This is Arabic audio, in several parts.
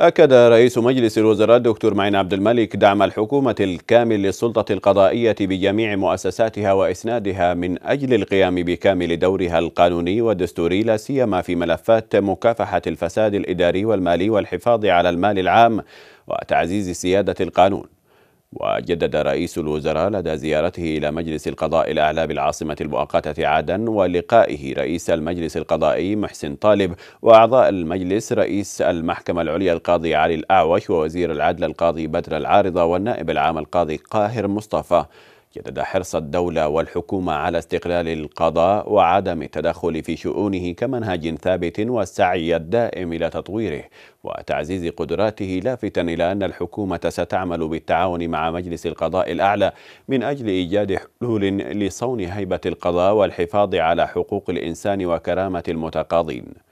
أكد رئيس مجلس الوزراء الدكتور معين عبد الملك دعم الحكومة الكامل للسلطة القضائية بجميع مؤسساتها وإسنادها من أجل القيام بكامل دورها القانوني والدستوري لا سيما في ملفات مكافحة الفساد الإداري والمالي والحفاظ على المال العام وتعزيز سيادة القانون وجدد رئيس الوزراء لدى زيارته إلى مجلس القضاء الأعلى بالعاصمة المؤقتة عدن ولقائه رئيس المجلس القضائي محسن طالب وأعضاء المجلس رئيس المحكمة العليا القاضي علي الأعوش ووزير العدل القاضي بدر العارضة والنائب العام القاضي قاهر مصطفى جدد حرص الدولة والحكومة على استقلال القضاء وعدم التدخل في شؤونه كمنهج ثابت والسعي الدائم إلى تطويره وتعزيز قدراته لافتا إلى أن الحكومة ستعمل بالتعاون مع مجلس القضاء الأعلى من أجل إيجاد حلول لصون هيبة القضاء والحفاظ على حقوق الإنسان وكرامة المتقاضين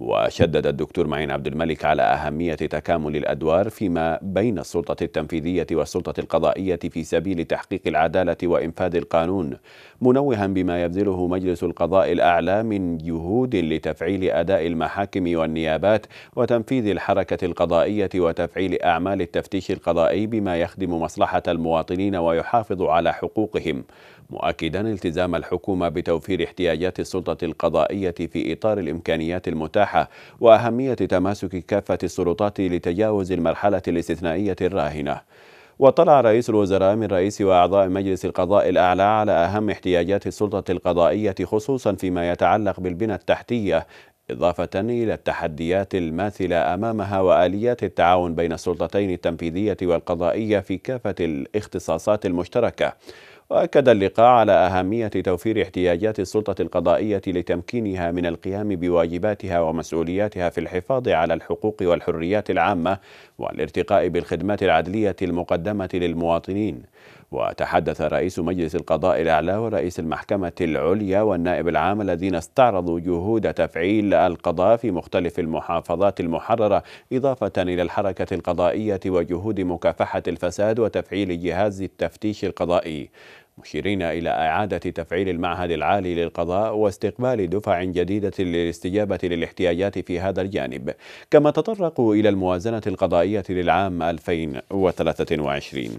وشدد الدكتور معين عبد الملك على أهمية تكامل الأدوار فيما بين السلطة التنفيذية والسلطة القضائية في سبيل تحقيق العدالة وإنفاذ القانون منوها بما يبذله مجلس القضاء الأعلى من جهود لتفعيل أداء المحاكم والنيابات وتنفيذ الحركة القضائية وتفعيل أعمال التفتيش القضائي بما يخدم مصلحة المواطنين ويحافظ على حقوقهم مؤكدا التزام الحكومة بتوفير احتياجات السلطة القضائية في إطار الإمكانيات المتاحة السلاح وأهمية تماسك كافة السلطات لتجاوز المرحلة الاستثنائية الراهنة وطلع رئيس الوزراء من رئيس وأعضاء مجلس القضاء الأعلى على أهم احتياجات السلطة القضائية خصوصا فيما يتعلق بالبنى التحتية إضافة إلى التحديات الماثلة أمامها وآليات التعاون بين السلطتين التنفيذية والقضائية في كافة الاختصاصات المشتركة واكد اللقاء على اهميه توفير احتياجات السلطه القضائيه لتمكينها من القيام بواجباتها ومسؤولياتها في الحفاظ على الحقوق والحريات العامه والارتقاء بالخدمات العدليه المقدمه للمواطنين وتحدث رئيس مجلس القضاء الاعلى ورئيس المحكمه العليا والنائب العام الذين استعرضوا جهود تفعيل القضاء في مختلف المحافظات المحرره اضافه الى الحركه القضائيه وجهود مكافحه الفساد وتفعيل جهاز التفتيش القضائي مشيرين إلى إعادة تفعيل المعهد العالي للقضاء واستقبال دفع جديدة للاستجابة للاحتياجات في هذا الجانب كما تطرقوا إلى الموازنة القضائية للعام 2023